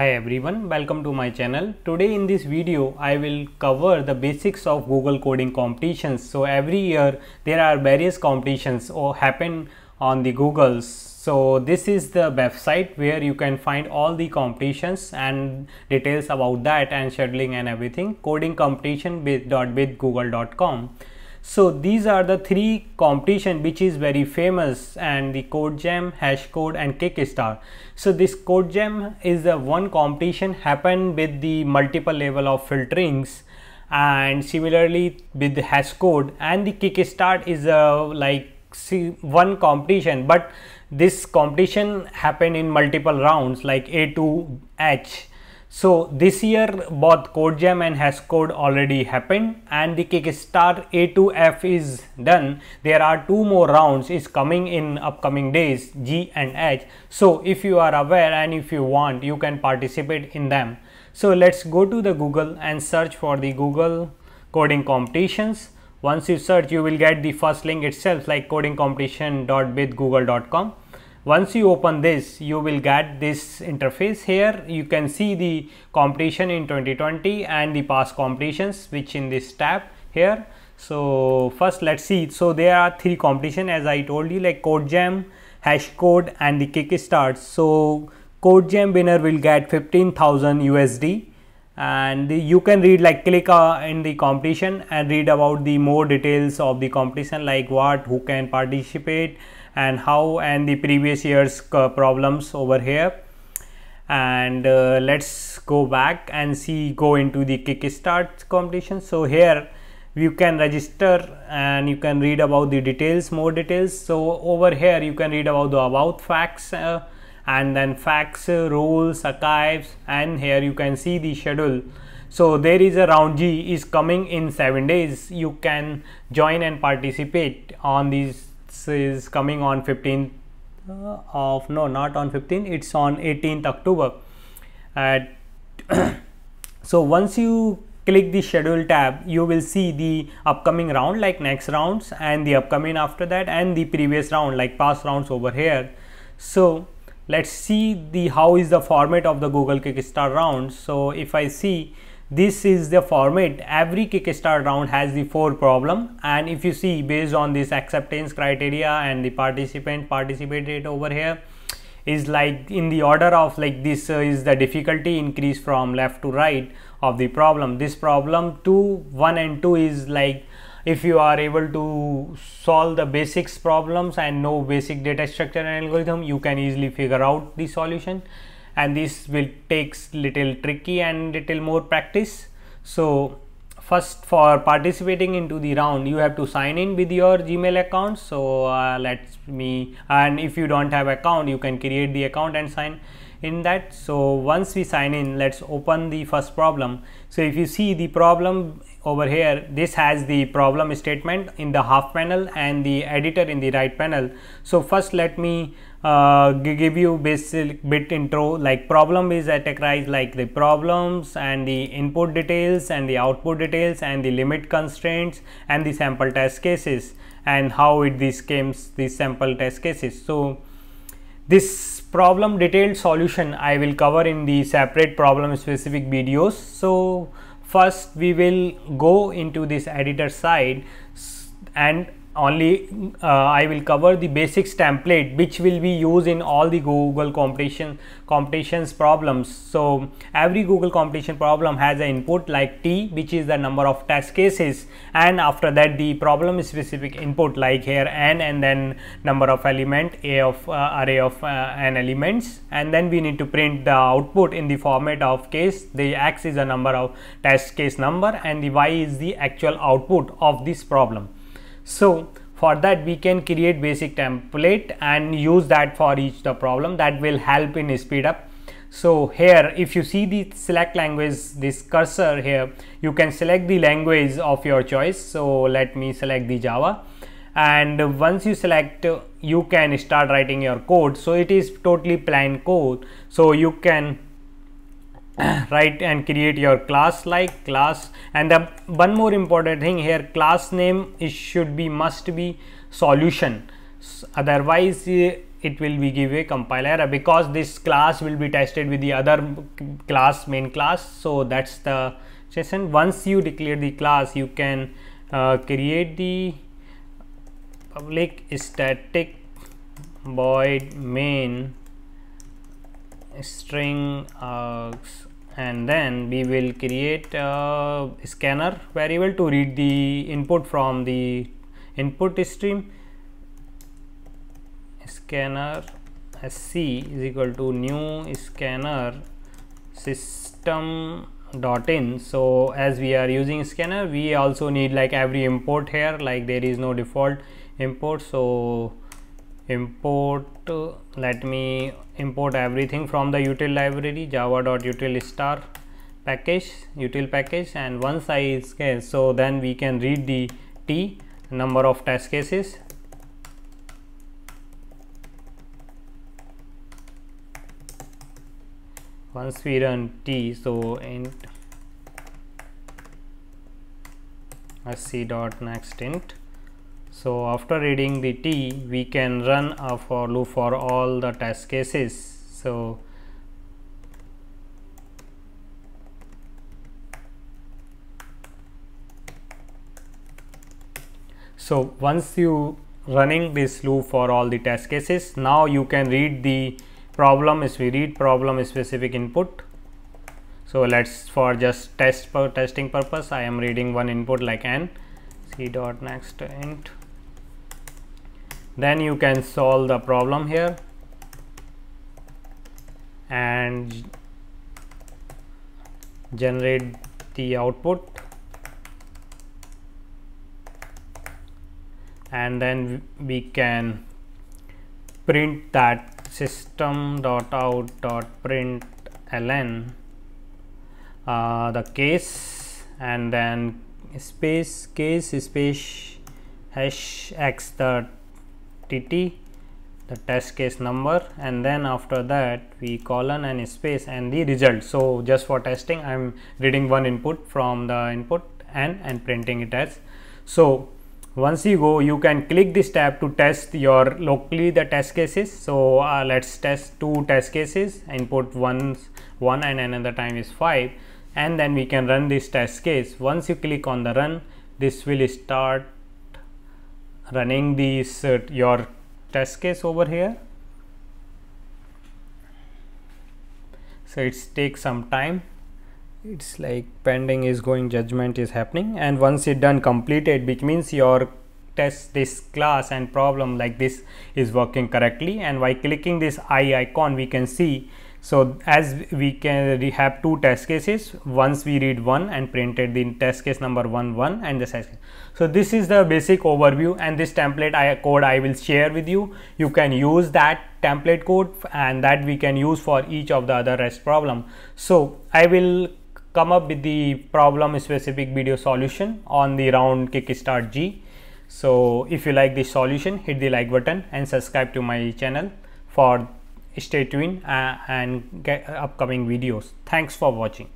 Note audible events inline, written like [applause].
Hi everyone, welcome to my channel. Today in this video, I will cover the basics of Google coding competitions. So every year there are various competitions or happen on the Google's. So this is the website where you can find all the competitions and details about that and scheduling and everything. Coding competition with, with google.com. So these are the three competition which is very famous and the Hash HashCode and Kickstar. So this CodeGem is the one competition happened with the multiple level of filterings and similarly with the HashCode and the Kickstart is a like see one competition but this competition happened in multiple rounds like A to H so this year both CodeJam and HashCode already happened and the Kickstart A2F is done. There are two more rounds is coming in upcoming days G and H. So if you are aware and if you want you can participate in them. So let's go to the Google and search for the Google coding competitions. Once you search you will get the first link itself like codingcompetition.withgoogle.com once you open this you will get this interface here you can see the competition in 2020 and the past competitions which in this tab here so first let's see so there are three competition as i told you like code jam hash code and the kickstart so code jam winner will get 15000 usd and you can read like click uh, in the competition and read about the more details of the competition like what who can participate and how and the previous year's uh, problems over here and uh, let's go back and see go into the kickstart competition so here you can register and you can read about the details more details so over here you can read about the about facts uh, and then facts uh, rules archives and here you can see the schedule so there is a round g is coming in seven days you can join and participate on these is coming on 15th uh, of no not on fifteen. it's on 18th October at [coughs] so once you click the schedule tab you will see the upcoming round like next rounds and the upcoming after that and the previous round like past rounds over here so let's see the how is the format of the google Kickstart round so if i see this is the format every kickstart round has the four problem and if you see based on this acceptance criteria and the participant participated over here is like in the order of like this uh, is the difficulty increase from left to right of the problem this problem 2 1 and 2 is like if you are able to solve the basics problems and know basic data structure and algorithm you can easily figure out the solution and this will takes little tricky and little more practice so first for participating into the round you have to sign in with your gmail account so uh, let me and if you don't have account you can create the account and sign in that so once we sign in let's open the first problem so if you see the problem over here this has the problem statement in the half panel and the editor in the right panel so first let me uh, give you basic bit intro like problem is at categorized like the problems and the input details and the output details and the limit constraints and the sample test cases and how it this came these sample test cases so this problem detailed solution I will cover in the separate problem specific videos. So first we will go into this editor side and only uh, I will cover the basics template which will be used in all the Google competition competitions problems. So every Google competition problem has an input like T which is the number of test cases and after that the problem specific input like here N and then number of element A of uh, array of uh, N elements and then we need to print the output in the format of case the X is a number of test case number and the Y is the actual output of this problem. So for that we can create basic template and use that for each the problem that will help in speed up. So here if you see the select language this cursor here you can select the language of your choice. So let me select the Java and once you select you can start writing your code. So it is totally plain code. So you can Write and create your class like class and the one more important thing here class name is should be must be solution otherwise eh, it will be give a compile error because this class will be tested with the other class main class so that's the session once you declare the class you can uh, create the public static void main string args uh, and then we will create a scanner variable to read the input from the input stream scanner sc is equal to new scanner system dot in so as we are using scanner we also need like every import here like there is no default import so import uh, let me import everything from the util library java.util star package util package and once i case so then we can read the t number of test cases once we run t so int sc dot next int so after reading the T, we can run a for loop for all the test cases. So So once you running this loop for all the test cases, now you can read the problem is we read problem specific input. So let's for just test for testing purpose, I am reading one input like n c dot next int then you can solve the problem here and generate the output and then we can print that system dot out dot print ln uh, the case and then space case space hash x dot tt the test case number and then after that we colon and space and the result so just for testing i'm reading one input from the input and and printing it as so once you go you can click this tab to test your locally the test cases so uh, let's test two test cases input one one and another time is five and then we can run this test case once you click on the run this will start running these uh, your test case over here so it takes some time it's like pending is going judgment is happening and once it done completed which means your test this class and problem like this is working correctly and by clicking this eye icon we can see so as we can we have two test cases once we read one and printed the test case number one one and the size. So this is the basic overview and this template I code I will share with you. You can use that template code and that we can use for each of the other rest problem. So I will come up with the problem specific video solution on the round kickstart G. So if you like this solution hit the like button and subscribe to my channel for stay tuned uh, and get upcoming videos thanks for watching